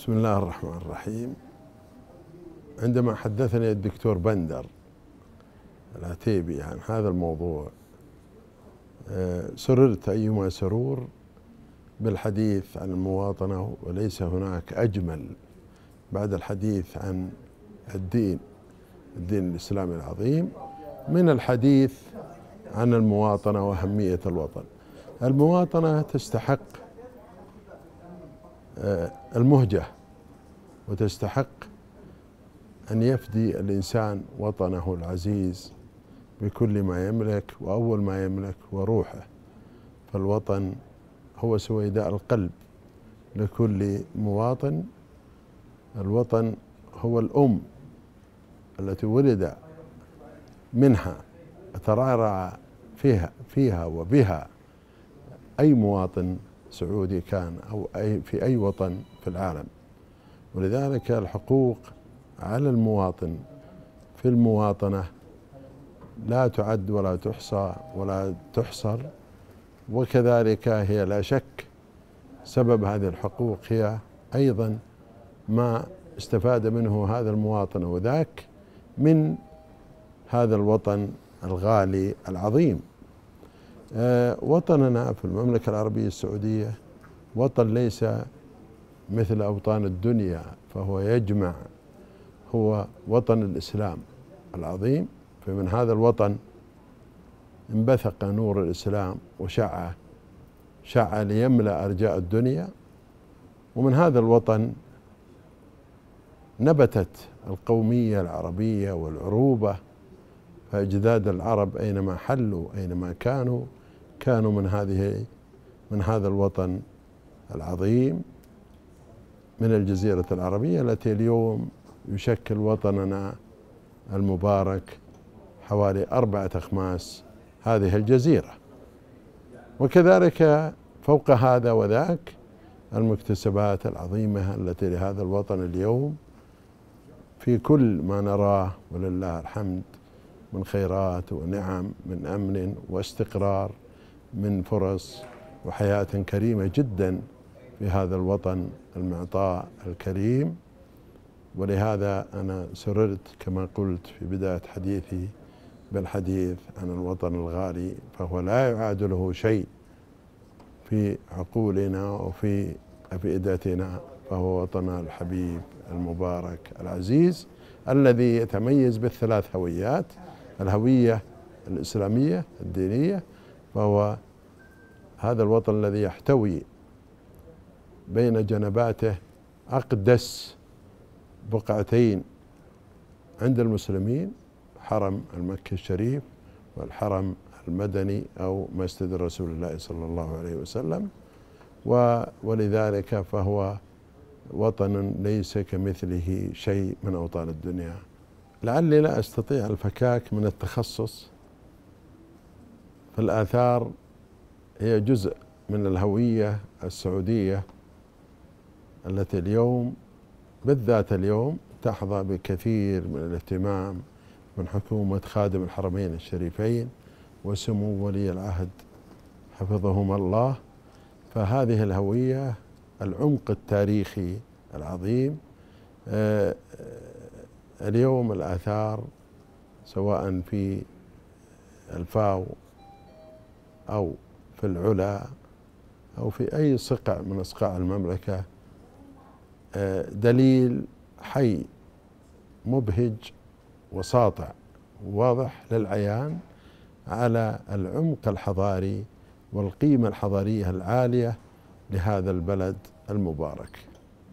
بسم الله الرحمن الرحيم عندما حدثني الدكتور بندر العتيبي عن هذا الموضوع آه، سررت أيما سرور بالحديث عن المواطنة وليس هناك أجمل بعد الحديث عن الدين الدين الإسلامي العظيم من الحديث عن المواطنة وأهمية الوطن المواطنة تستحق آه، المهجة وتستحق أن يفدي الإنسان وطنه العزيز بكل ما يملك وأول ما يملك وروحه فالوطن هو سويداء القلب لكل مواطن الوطن هو الأم التي ولد منها ترعرع فيها فيها وبها أي مواطن سعودي كان أو أي في أي وطن في العالم ولذلك الحقوق على المواطن في المواطنة لا تعد ولا تحصى ولا تحصر وكذلك هي لا شك سبب هذه الحقوق هي أيضا ما استفاد منه هذا المواطن وذاك من هذا الوطن الغالي العظيم آه، وطننا في المملكة العربية السعودية وطن ليس مثل أوطان الدنيا فهو يجمع هو وطن الإسلام العظيم فمن هذا الوطن انبثق نور الإسلام وشع شع ليملأ أرجاء الدنيا ومن هذا الوطن نبتت القومية العربية والعروبة فأجداد العرب أينما حلوا أينما كانوا كانوا من هذه من هذا الوطن العظيم من الجزيرة العربية التي اليوم يشكل وطننا المبارك حوالي أربعة أخماس هذه الجزيرة وكذلك فوق هذا وذاك المكتسبات العظيمة التي لهذا الوطن اليوم في كل ما نراه ولله الحمد من خيرات ونعم من أمن واستقرار من فرص وحياة كريمة جدا في هذا الوطن المعطاء الكريم ولهذا أنا سررت كما قلت في بداية حديثي بالحديث عن الوطن الغالي فهو لا يعادله شيء في عقولنا وفي أفئدتنا فهو وطننا الحبيب المبارك العزيز الذي يتميز بالثلاث هويات الهوية الإسلامية الدينية فهو هذا الوطن الذي يحتوي بين جنباته أقدس بقعتين عند المسلمين حرم المكي الشريف والحرم المدني أو مسجد رسول الله صلى الله عليه وسلم ولذلك فهو وطن ليس كمثله شيء من أوطان الدنيا لعلي لا أستطيع الفكاك من التخصص الآثار هي جزء من الهوية السعودية التي اليوم بالذات اليوم تحظى بكثير من الاهتمام من حكومة خادم الحرمين الشريفين وسمو ولي العهد حفظهما الله فهذه الهوية العمق التاريخي العظيم آه، اليوم الآثار سواء في الفاو أو في العلا أو في أي صقع من أصقاع المملكة آه، دليل حي مبهج وساطع واضح للعيان على العمق الحضاري والقيمة الحضارية العالية لهذا البلد المبارك